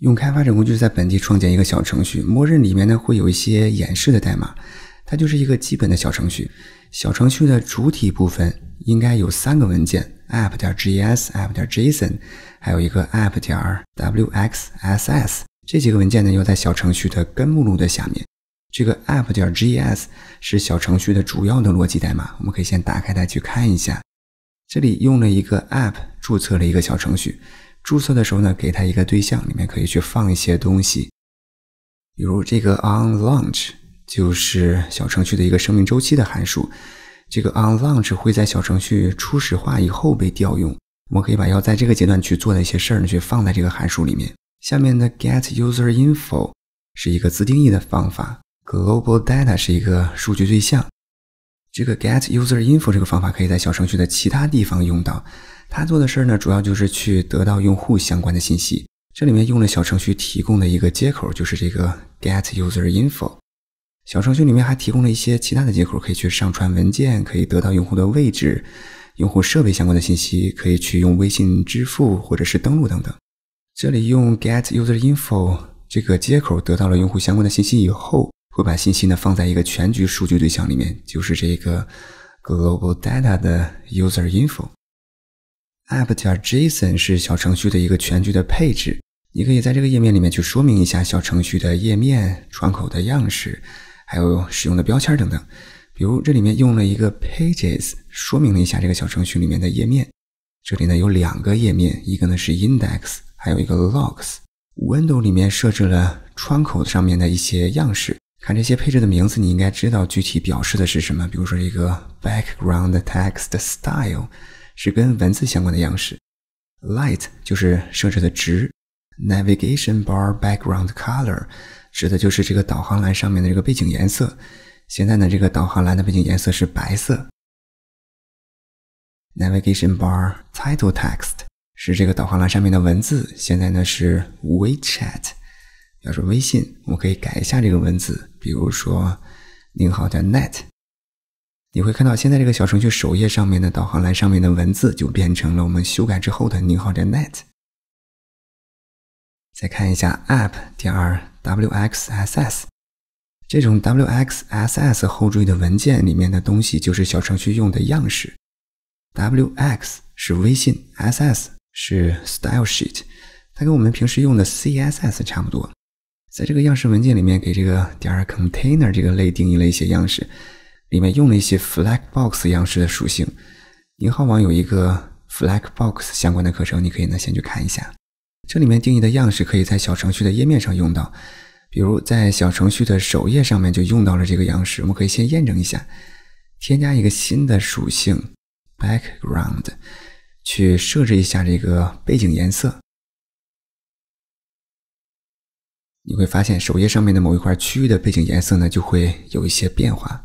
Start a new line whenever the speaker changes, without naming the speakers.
用开发者工具在本地创建一个小程序，默认里面呢会有一些演示的代码，它就是一个基本的小程序。小程序的主体部分应该有三个文件：app. 点 js、app. 点 json，还有一个 app. 点 wxss。这几个文件呢要在小程序的根目录的下面。这个 app. 点 js 是小程序的主要的逻辑代码，我们可以先打开它去看一下。这里用了一个 app 注册了一个小程序。注册的时候呢，给它一个对象，里面可以去放一些东西，比如这个 on launch 就是小程序的一个生命周期的函数，这个 on launch 会在小程序初始化以后被调用，我们可以把要在这个阶段去做的一些事儿呢，去放在这个函数里面。下面的 get user info 是一个自定义的方法，global data 是一个数据对象，这个 get user info 这个方法可以在小程序的其他地方用到。他做的事儿呢，主要就是去得到用户相关的信息。这里面用了小程序提供的一个接口，就是这个 get user info。小程序里面还提供了一些其他的接口，可以去上传文件，可以得到用户的位置、用户设备相关的信息，可以去用微信支付或者是登录等等。这里用 get user info 这个接口得到了用户相关的信息以后，会把信息呢放在一个全局数据对象里面，就是这个 global data 的 user info。app 加 JSON 是小程序的一个全局的配置，你可以在这个页面里面去说明一下小程序的页面窗口的样式，还有使用的标签等等。比如这里面用了一个 pages 说明了一下这个小程序里面的页面，这里呢有两个页面，一个呢是 index，还有一个 logs。window 里面设置了窗口上面的一些样式，看这些配置的名字，你应该知道具体表示的是什么。比如说一个 background text style。是跟文字相关的样式，light 就是设置的值，navigation bar background color 指的就是这个导航栏上面的这个背景颜色。现在呢，这个导航栏的背景颜色是白色。navigation bar title text 是这个导航栏上面的文字，现在呢是 WeChat，表示微信。我们可以改一下这个文字，比如说你好叫 n e t 你会看到现在这个小程序首页上面的导航栏上面的文字就变成了我们修改之后的宁浩点 net。再看一下 app. 点 wxss，这种 wxss 后缀的文件里面的东西就是小程序用的样式。wx 是微信，ss 是 style sheet，它跟我们平时用的 css 差不多。在这个样式文件里面，给这个点 container 这个类定义了一些样式。里面用了一些 flexbox 样式的属性，银行网有一个 flexbox 相关的课程，你可以呢先去看一下。这里面定义的样式可以在小程序的页面上用到，比如在小程序的首页上面就用到了这个样式。我们可以先验证一下，添加一个新的属性 background，去设置一下这个背景颜色。你会发现首页上面的某一块区域的背景颜色呢就会有一些变化。